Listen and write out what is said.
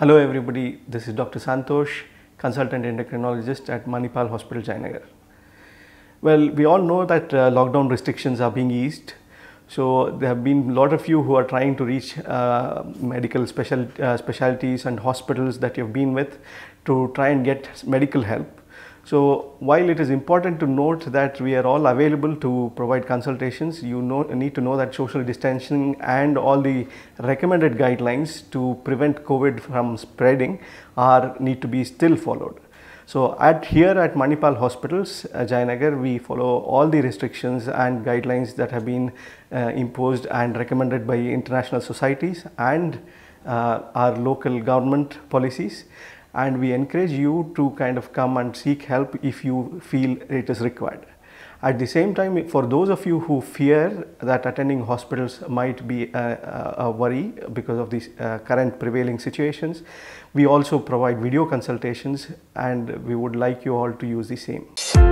Hello everybody, this is Dr. Santosh, consultant endocrinologist at Manipal Hospital, Jayanagar. Well, we all know that uh, lockdown restrictions are being eased. So there have been a lot of you who are trying to reach uh, medical special, uh, specialties and hospitals that you've been with to try and get medical help. So, while it is important to note that we are all available to provide consultations, you know, need to know that social distancing and all the recommended guidelines to prevent COVID from spreading are need to be still followed. So at here at Manipal Hospitals, uh, Jayanagar, we follow all the restrictions and guidelines that have been uh, imposed and recommended by international societies and uh, our local government policies and we encourage you to kind of come and seek help if you feel it is required. At the same time, for those of you who fear that attending hospitals might be a, a worry because of the uh, current prevailing situations, we also provide video consultations and we would like you all to use the same.